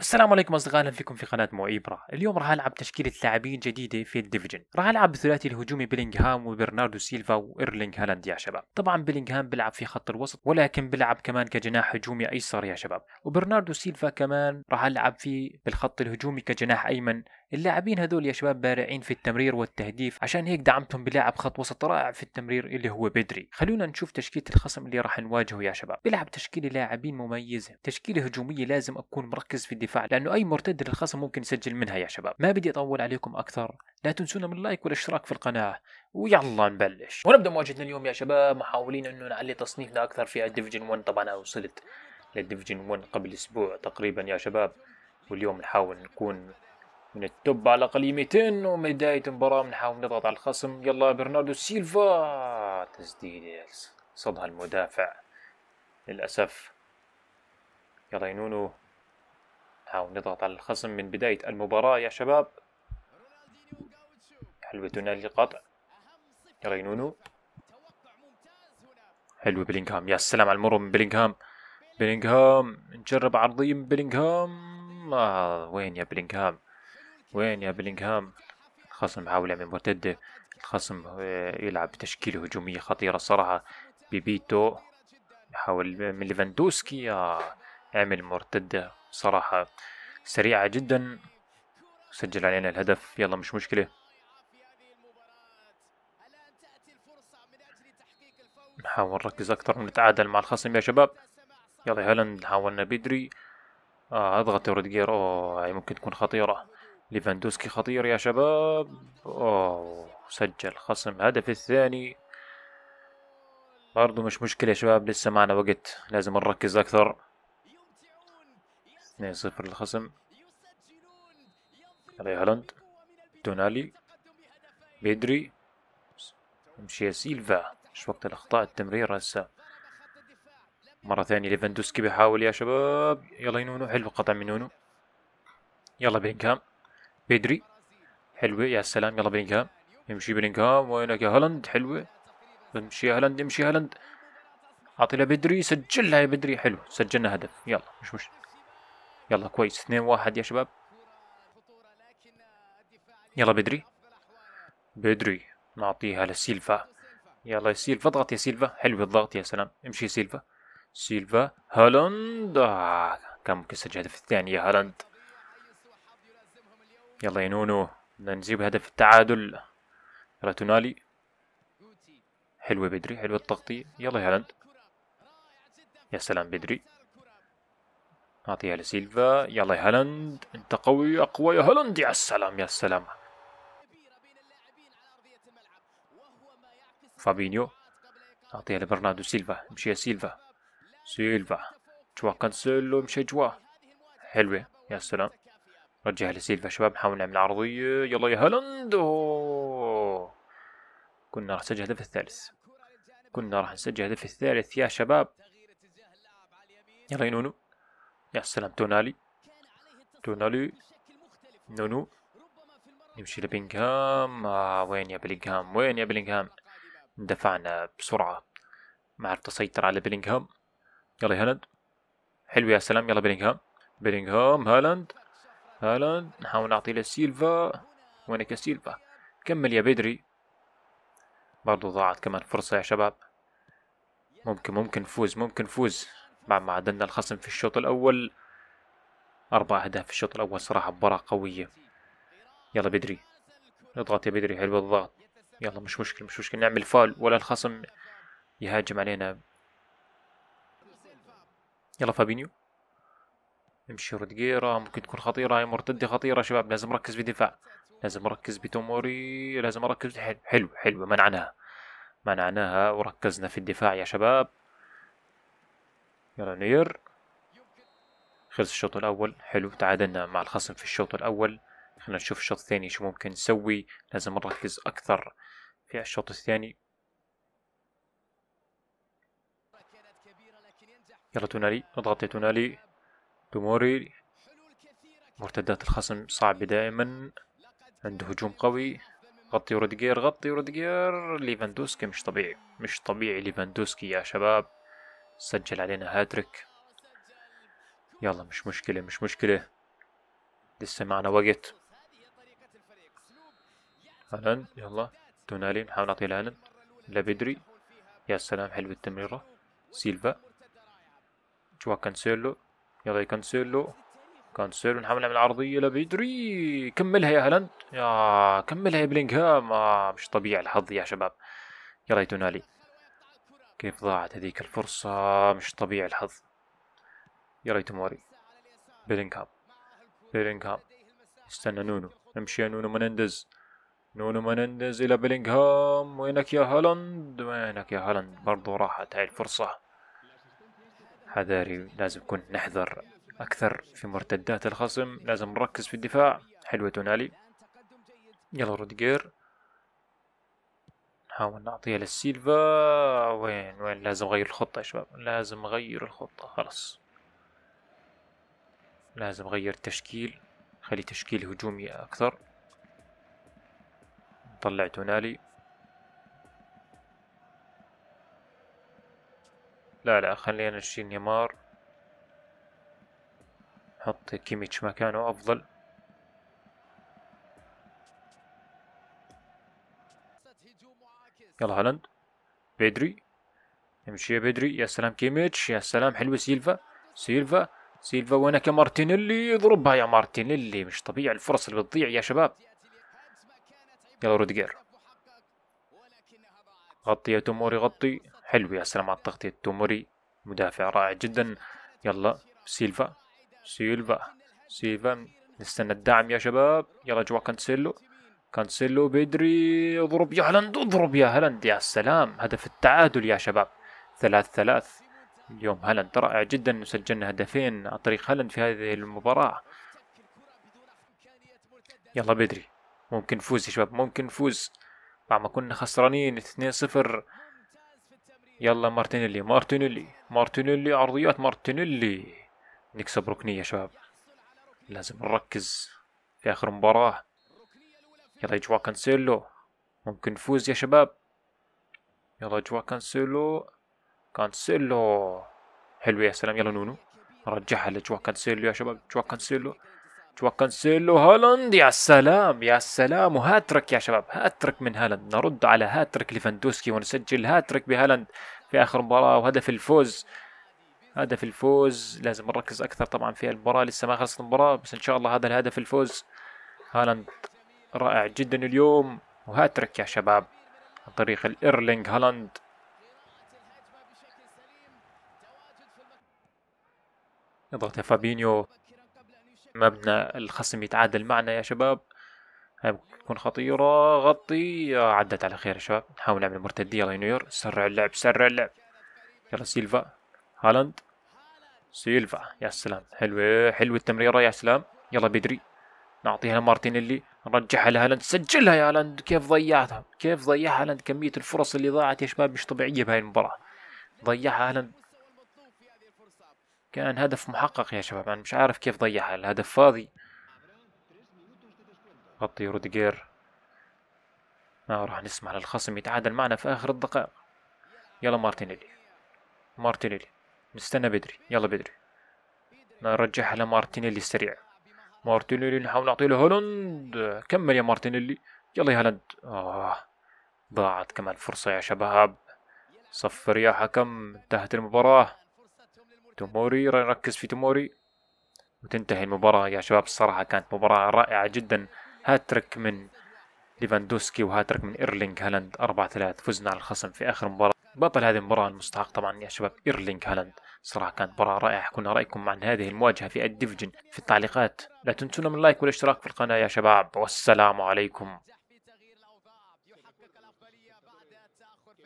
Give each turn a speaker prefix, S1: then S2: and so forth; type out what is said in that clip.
S1: السلام عليكم اصدقائي اهلا فيكم في قناه مو ابره، اليوم راح العب تشكيله لاعبين جديده في الديفجن، راح العب بثلاثي الهجومي بيلينغهام وبرناردو سيلفا وايرلينغ هالاند يا شباب، طبعا بيلينغهام بيلعب في خط الوسط ولكن بيلعب كمان كجناح هجومي ايسر يا شباب، وبرناردو سيلفا كمان راح العب فيه بالخط الهجومي كجناح ايمن اللاعبين هذول يا شباب بارعين في التمرير والتهديف عشان هيك دعمتهم بلاعب خط وسط رائع في التمرير اللي هو بدري خلونا نشوف تشكيلة الخصم اللي راح نواجهه يا شباب بيلعب تشكيلة لاعبين مميزة تشكيلة هجومية لازم أكون مركز في الدفاع لأنه أي مرتد للخصم ممكن يسجل منها يا شباب ما بدي أطول عليكم أكثر لا تنسونا من اللايك والاشتراك في القناة ويلا نبلش ونبدأ مواجهتنا اليوم يا شباب محاولين أنه نعلي تصنيفنا أكثر في الديفجن 1 طبعا أنا وصلت للديفجن 1 قبل أسبوع تقريبا يا شباب واليوم نحاول نكون من التوب على الاقل 200 ومن المباراه بنحاول نضغط على الخصم يلا برناردو سيلفا تسديده صدها المدافع للاسف يلا ينونو نحاول نضغط على الخصم من بدايه المباراه يا شباب حلوه تونالي قطع يلا ينونو حلوة بلينغهام يا سلام على المرور من بلينغهام بلينغهام نجرب عرضيه من بلينغهام آه وين يا بلينغهام وين يا بلينغهام الخصم حاول يعمل مرتدة الخصم آه، يلعب بتشكيلة هجومية خطيرة صراحة بيبيتو يحاول من ليفاندوسكي عمل مرتدة صراحة سريعة جدا سجل علينا الهدف يلا مش مشكلة نحاول نركز أكثر ونتعادل مع الخصم يا شباب يلا هالاند حاولنا بدري آه أضغط روديجير أوه ممكن تكون خطيرة ليفاندوسكي خطير يا شباب أوه سجل خصم هدف الثاني برضو مش مشكلة يا شباب لسه معنا وقت لازم نركز أكثر 2-0 الخصم علي هالاند تونالي بيدري مشي سيلفا مش وقت الأخطاء التمرير هسه مرة ثانية ليفاندوسكي بيحاول يا شباب يلا ينونو حلو قطع من نونو يلا بينكام بدري حلوة يا سلام يلا بلينغهام يمشي بلينغهام وينك يا هالاند حلوة امشي يا هالاند امشي يا هالاند اعطي لها بدري سجلها يا بدري حلو سجلنا هدف يلا مش مش يلا كويس 2 واحد يا شباب يلا بدري بدري نعطيها لسيلفا يلا يا سيلفا اضغط يا سيلفا حلو الضغط يا سلام امشي يا سيلفا سيلفا هالاند آه. كان ممكن يسجل هدف الثاني يا هالاند يلا يا نونو بدنا نجيب هدف التعادل راتونالي حلوة بدري حلوة التغطية يلا يا هالاند يا سلام بدري أعطيها لسيلفا يلا يا هالاند أنت قوي أقوى يا هالاند يا سلام يا سلام فابينيو أعطيها لبرناردو سيلفا امشي يا سيلفا سيلفا جوا كانسيلو امشي جوا حلوة يا سلام رجعها لسيلفا شباب نحاول نعمل عرضية يلا يا هالاند كنا راح نسجل هدف الثالث كنا راح نسجل هدف الثالث يا شباب يلا يا نونو يا سلام تونالي تونالي نونو نمشي لبينغهام آه وين يا بلينغهام وين يا بلينغهام دفعنا بسرعة ما عرفت أسيطر على بلينغهام يلا يا هالاند حلو يا سلام يلا بلينغهام بلينغهام هالاند هالاند نحاول نعطيه لسيلفا وينك يا سيلفا كمل يا بدري برضو ضاعت كمان فرصة يا شباب ممكن ممكن نفوز ممكن نفوز بعد ما عدلنا الخصم في الشوط الأول أربع أهداف في الشوط الأول صراحة مباراة قوية يلا بدري اضغط يا بدري حلو الضغط يلا مش مشكلة مش مشكلة نعمل فال ولا الخصم يهاجم علينا يلا فابينيو نمشي رودجيرا ممكن تكون خطيره هاي مرتده خطيره شباب لازم نركز بدفاع لازم نركز بتوموري لازم نركز حلو حلو حلو منعناها منعناها وركزنا في الدفاع يا شباب يلا نير خلص الشوط الأول حلو تعادلنا مع الخصم في الشوط الأول خلينا نشوف الشوط الثاني شو ممكن نسوي لازم نركز أكثر في الشوط الثاني يلا تونالي نضغط تونالي توموري مرتدات الخصم صعبة دائما عنده هجوم قوي غطي روديجير غطي روديجير ليفاندوسكي مش طبيعي مش طبيعي ليفاندوسكي يا شباب سجل علينا هاتريك يلا مش مشكلة مش مشكلة لسه معنا وقت هالاند يلا تونالي نحاول نعطيه لهالاند لبدري يا سلام حلوة التمريرة سيلفا جوا كانسيلو يلا يكنسلو كنسلو نحاول نعمل عرضيه لبيدري كملها يا هالاند يا كملها يا بلينغهام آه مش طبيعي الحظ يا شباب يلا تونالي كيف ضاعت هذيك الفرصة مش طبيعي الحظ يا ريت موري بيلينغهام بيلينغهام استنى نونو امشي يا نونو منندز نونو منندز إلى بيلينغهام وينك يا هالاند وينك يا هالاند برضو راحت هاي الفرصة حذاري لازم نكون نحذر أكثر في مرتدات الخصم لازم نركز في الدفاع حلوة تونالي يلا روديجير نحاول نعطيها للسيلفا وين وين لازم أغير الخطة يا شباب لازم أغير الخطة خلاص لازم أغير التشكيل خلي تشكيل هجومي أكثر نطلع تونالي لا لا خلينا نشيل نيمار حط كيميتش مكانه أفضل يلا هالاند بدري امشي يا بدري يا سلام كيميتش يا سلام حلوة سيلفا سيلفا سيلفا وينك يا مارتينيلي اضربها يا مارتينيلي مش طبيعي الفرص اللي بتضيع يا شباب يلا روديجير غطي يا توموري غطي حلو يا سلام على التغطية التوموري مدافع رائع جدا يلا سيلفا سيلفا سيلفا نستنى الدعم يا شباب يلا جوا كانسيلو كانسيلو بدري اضرب يا هلند اضرب يا هلند يا سلام هدف التعادل يا شباب ثلاث ثلاث اليوم هلند رائع جدا سجلنا هدفين عن طريق هلند في هذه المباراة يلا بدري ممكن نفوز يا شباب ممكن نفوز بعد ما كنا خسرانين 2 0 يلا مارتينيلي مارتينيلي مارتينيلي عرضيات مارتينيلي نكسب ركنية يا شباب لازم نركز في آخر مباراة يلا جوا كانسيلو ممكن نفوز يا شباب يلا جوا كانسيلو كانسيلو حلو يا سلام يلا نونو رجعها لجوا كانسيلو يا شباب جوا كانسيلو كانسيلو هالاند يا سلام يا سلام وهاتريك يا شباب هاتريك من هالاند نرد على هاتريك ليفاندوسكي ونسجل هاتريك بهالاند في اخر مباراه وهدف الفوز هدف الفوز لازم نركز اكثر طبعا في المباراه لسه ما خلصت المباراه بس ان شاء الله هذا الهدف الفوز هالاند رائع جدا اليوم وهاتريك يا شباب عن طريق الايرلينج هالاند اضغط فابينيو ما بدنا الخصم يتعادل معنا يا شباب هاي بتكون خطيرة غطي عدت على خير يا شباب نحاول نعمل مرتدية الله ينور سرع اللعب سرع اللعب يلا سيلفا هالاند سيلفا يا سلام حلوة حلوة التمريرة يا سلام يلا بدري نعطيها لمارتينيلي نرجعها لهالاند سجلها يا هالاند كيف ضيعتها كيف ضيعها هالاند كمية الفرص اللي ضاعت يا شباب مش طبيعية بهاي المباراة ضيعها هالاند كان هدف محقق يا شباب أنا مش عارف كيف ضيعها الهدف فاضي غطي روديجير ما راح نسمح للخصم يتعادل معنا في آخر الدقائق يلا مارتينيلي مارتينيلي نستنى بدري يلا بدري نرجعها لمارتينيلي السريع مارتينيلي نحاول نعطي له هولند كمل يا مارتينيلي يلا يا هولند آه ضاعت كمان فرصة يا شباب صفر يا حكم انتهت المباراة توموري ركز في توموري وتنتهي المباراة يا شباب الصراحة كانت مباراة رائعة جدا هاتريك من ليفاندوسكي وهاتريك من ايرلينج هالاند 4 3 فزنا على الخصم في اخر مباراة بطل هذه المباراة المستحق طبعا يا شباب ايرلينج هالاند صراحة كانت مباراة رائعة كنا رأيكم عن هذه المواجهة في الديفجن في التعليقات لا تنسونا من اللايك والاشتراك في القناة يا شباب والسلام عليكم